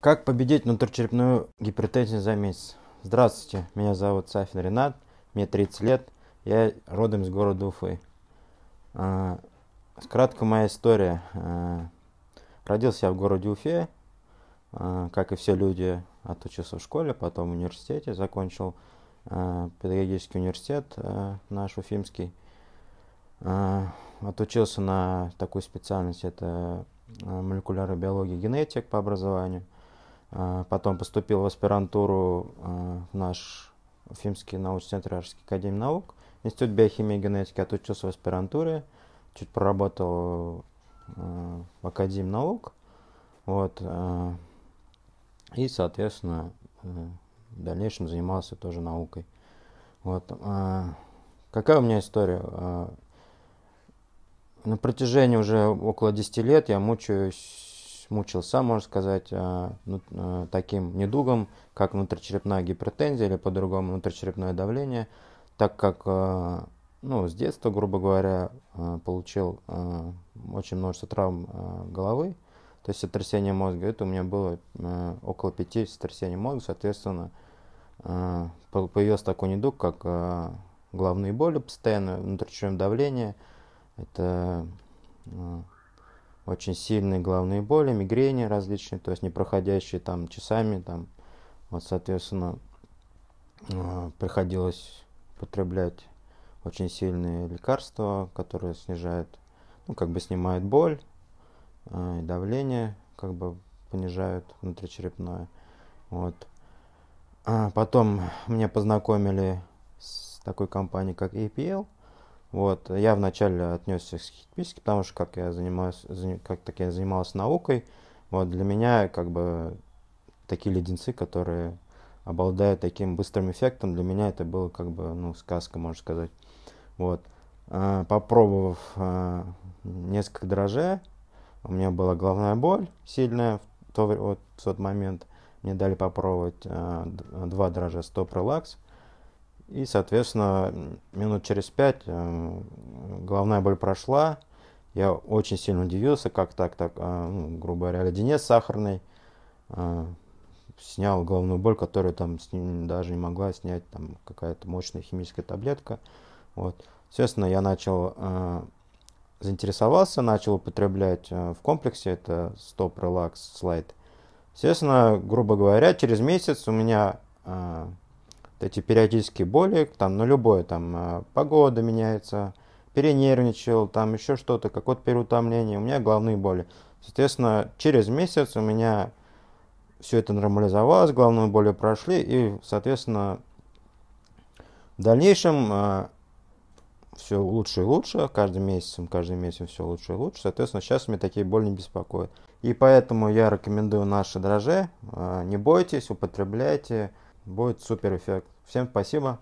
Как победить внутричерепную гипертензию за месяц? Здравствуйте, меня зовут Сафин Ренат, мне 30 лет, я родом из города Уфы. А, кратко моя история. А, родился я в городе Уфе, а, как и все люди, отучился в школе, потом в университете, закончил педагогический университет наш уфимский. Отучился на такую специальность, это молекулярной биологии генетик по образованию – а, потом поступил в аспирантуру а, в наш Уфимский научный центр Рижской академии наук, Институт биохимии и генетики, отучился в аспирантуре, чуть проработал а, в Академии наук. Вот. И, соответственно, в дальнейшем занимался тоже наукой. Вот. Какая у меня история? На протяжении уже около 10 лет я мучаюсь мучился, можно сказать, э, ну, э, таким недугом, как внутричерепная гипертензия или по-другому внутричерепное давление, так как э, ну, с детства, грубо говоря, получил очень множество травм головы, то есть сотрясение мозга. Это у меня было около пяти сотрясений мозга, соответственно, появился такой недуг, как головные боли постоянно, внутричерепное давление, это очень сильные головные боли, мигрени различные, то есть не проходящие там часами, там, вот, соответственно, э, приходилось потреблять очень сильные лекарства, которые снижают, ну, как бы снимают боль, э, и давление, как бы понижают внутричерепное. Вот. А потом меня познакомили с такой компанией, как EPL вот. Я вначале отнесся к хитписке, потому что как я занимаюсь, как так я занимался наукой, вот для меня как бы такие леденцы, которые обладают таким быстрым эффектом, для меня это было как бы, ну, сказка, можно сказать. Вот. А, попробовав а, несколько дрожжей, у меня была головная боль сильная в, то, вот, в тот момент. Мне дали попробовать а, два дрожжа Stop Relax. И, соответственно, минут через пять э, головная боль прошла. Я очень сильно удивился, как так, так, э, ну, грубо говоря, леденец сахарный. Э, снял головную боль, которую там с ним даже не могла снять там какая-то мощная химическая таблетка. Вот. Соответственно, я начал э, заинтересовался, начал употреблять э, в комплексе, это стоп, релакс, слайд. Соответственно, грубо говоря, через месяц у меня эти периодические боли, там, ну, любое, там, э, погода меняется, перенервничал, там, еще что-то, какое-то переутомление, у меня головные боли. Соответственно, через месяц у меня все это нормализовалось, головные боли прошли, и, соответственно, в дальнейшем э, все лучше и лучше, каждым месяцем, каждым месяцем все лучше и лучше. Соответственно, сейчас мне такие боли не беспокоят. И поэтому я рекомендую наши дрожжи. Э, не бойтесь, употребляйте будет супер эффект. Всем спасибо.